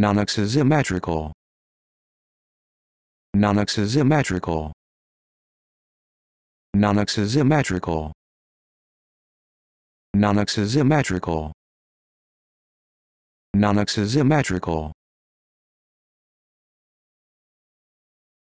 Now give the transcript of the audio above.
Nonix is symmetrical. Nonix is symmetrical. Nonix is symmetrical. Nonix is symmetrical. Nonix is symmetrical.